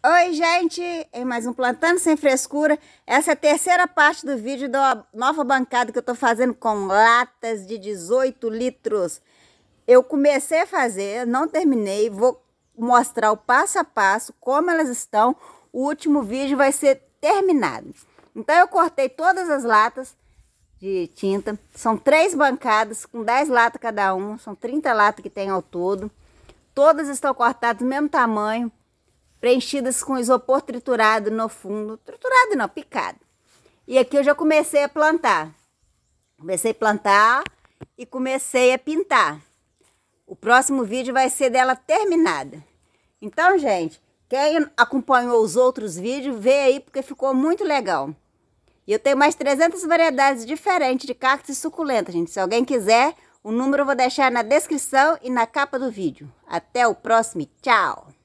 Oi, gente! Em mais um Plantando Sem Frescura. Essa é a terceira parte do vídeo da nova bancada que eu tô fazendo com latas de 18 litros. Eu comecei a fazer, não terminei. Vou mostrar o passo a passo, como elas estão. O último vídeo vai ser terminado. Então, eu cortei todas as latas de tinta. São três bancadas, com 10 latas cada uma. São 30 latas que tem ao todo. Todas estão cortadas do mesmo tamanho preenchidas com isopor triturado no fundo. Triturado não, picado. E aqui eu já comecei a plantar. Comecei a plantar e comecei a pintar. O próximo vídeo vai ser dela terminada. Então, gente, quem acompanhou os outros vídeos, vê aí porque ficou muito legal. E eu tenho mais 300 variedades diferentes de cactos e suculenta, gente. Se alguém quiser, o número eu vou deixar na descrição e na capa do vídeo. Até o próximo tchau!